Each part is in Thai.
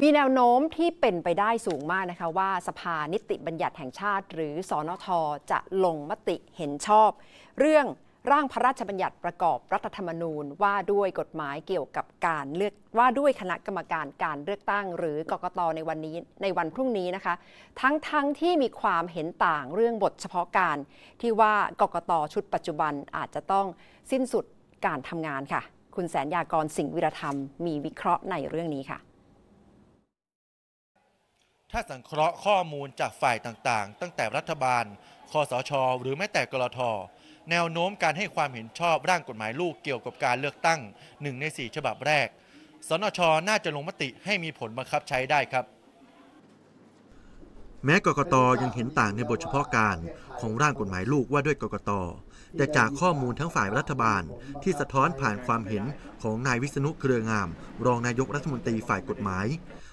มีแนวโน้มที่เป็นไปได้สูงมากนะคะว่าสภานิติบัญญัติแห่งชาติหรือสอนทจะลงมติเห็นชอบ เรื่องร่างพระราชบัญญัติประกอบรัฐธรรมนูญว่าด้วยกฎหมายเกี่ยวกับการเลือกว่าด้วยคณะกรรมการการเลือกตั้ง หรือกกตในวันนี้ในวันพรุ่งนี้นะคะ ทั้งๆทที่มีความเห็นต่างเรื่องบทเฉพาะการ ที่ว่ากกตชุดปัจจุบันอาจจะต้องสิ้นสุดการทำงานค่ะ คุณแสนยากรสิงห์วิรธรรม มีวิเคราะห์ในเรื่องนี้ค่ะถ้าสังเคราะห์ข้อมูลจากฝ่ายต่างๆ ตั้งแต่รัฐบาล คสช หรือแม้แต่กรท แนวโน้มการให้ความเห็นชอบร่างกฎหมายลูกเกี่ยวกับการเลือกตั้งหนึ่งในสี่ฉบับแรก สนช น่าจะลงมติให้มีผลบังคับใช้ได้ครับ แม้กกตยังเห็นต่างในบทเฉพาะการของร่างกฎหมายลูกว่าด้วยกกต แต่จากข้อมูลทั้งฝ่ายรัฐบาลที่สะท้อนผ่านความเห็นของนายวิษณุเครืองาม รองนายกรัฐมนตรีฝ่ายกฎหมาย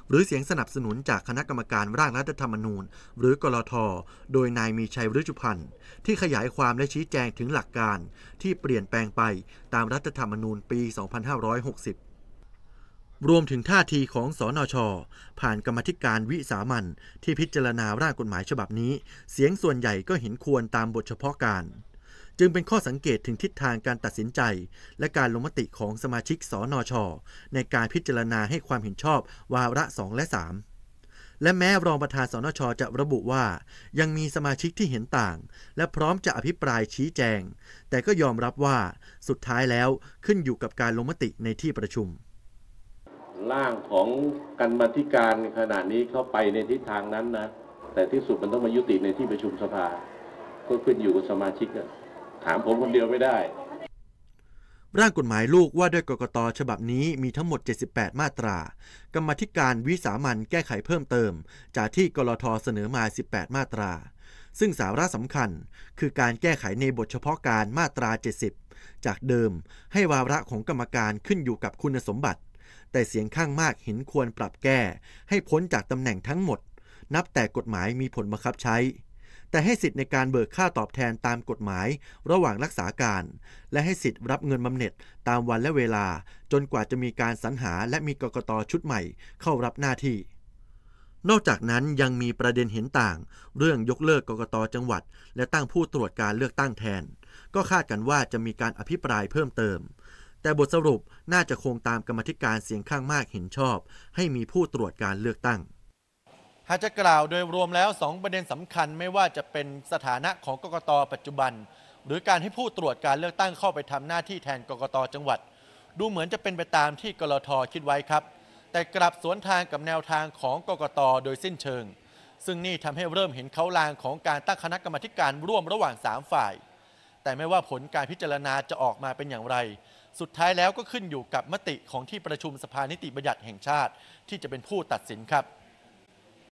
หรือเสียงสนับสนุนจากคณะกรรมการร่างรัฐธรรมนูญ หรือกรท โดยนายมีชัยฤชุพันธ์ที่ขยายความและชี้แจงถึงหลักการที่เปลี่ยนแปลงไปตามรัฐธรรมนูญปี 2560 รวมถึงท่าทีของสอนอชอผ่านกรรมธิการวิสามันที่พิจารณาร่างกฎหมายฉบับนี้ เสียงส่วนใหญ่ก็เห็นควรตามบทเฉพาะการจึงเป็นข้อสังเกตถึงทิศทางการตัดสินใจ และการลงมติของสมาชิกสนช ในการพิจารณาให้ความเห็นชอบ วาระ 2 และ 3 และแม้รองประธานสนชจะระบุว่า ยังมีสมาชิกที่เห็นต่าง และพร้อมจะอภิปรายชี้แจง แต่ก็ยอมรับว่าสุดท้ายแล้วขึ้นอยู่กับการลงมติในที่ประชุมร่างของกัรมาธิการขณะนี้เข้าไปในทิศทางนั้นนะแต่ที่สุดมันต้องมายุติในที่ประชุมสภาก็ขึ้นอยู่กับสมาชิกนะถามผมคนเดียวไม่ได้ ร่างกฎหมายลูกว่าด้วยกกตฉบับนี้มีทั้งหมด 78 มาตรา กรรมธิการวิสามันแก้ไขเพิ่มเติม จากที่กรทเสนอมา 18 มาตรา ซึ่งสาระสำคัญคือการแก้ไขในบทเฉพาะการมาตรา 70 จากเดิมให้วาระของกรรมการขึ้นอยู่กับคุณสมบัติ แต่เสียงข้างมากเห็นควรปรับแก้ ให้พ้นจากตำแหน่งทั้งหมด นับแต่กฎหมายมีผลบังคับใช้แต่ให้สิทธิ์ในการเบิกค่าตอบแทนตามกฎหมาย ระหว่างรักษาการ และให้สิทธิ์รับเงินบำเหน็จตามวันและเวลา จนกว่าจะมีการสรรหาและมีกกตชุดใหม่เข้ารับหน้าที่ นอกจากนั้นยังมีประเด็นเห็นต่าง เรื่องยกเลิกกกตจังหวัดและตั้งผู้ตรวจการเลือกตั้งแทน ก็คาดกันว่าจะมีการอภิปรายเพิ่มเติม แต่บทสรุปน่าจะคงตามกรรมธิการเสียงข้างมากเห็นชอบ ให้มีผู้ตรวจการเลือกตั้งหากจะกล่าวโดยรวมแล้ว 2 ประเด็นสำคัญไม่ว่าจะเป็นสถานะของกกต ปัจจุบัน หรือการให้ผู้ตรวจการเลือกตั้งเข้าไปทำหน้าที่แทนกกตจังหวัด ดูเหมือนจะเป็นไปตามที่กรทคิดไว้ครับ แต่กลับสวนทางกับแนวทางของกกตโดยสิ้นเชิง ซึ่งนี่ทำให้เริ่มเห็นเขาลางของการตั้งคณะกรรมการร่วมระหว่าง3ฝ่ายแต่ไม่ว่าผลการพิจารณาจะออกมาเป็นอย่างไร สุดท้ายแล้วก็ขึ้นอยู่กับมติของที่ประชุมสภานิติบัญญัติแห่งชาติ ที่จะเป็นผู้ตัดสินครับ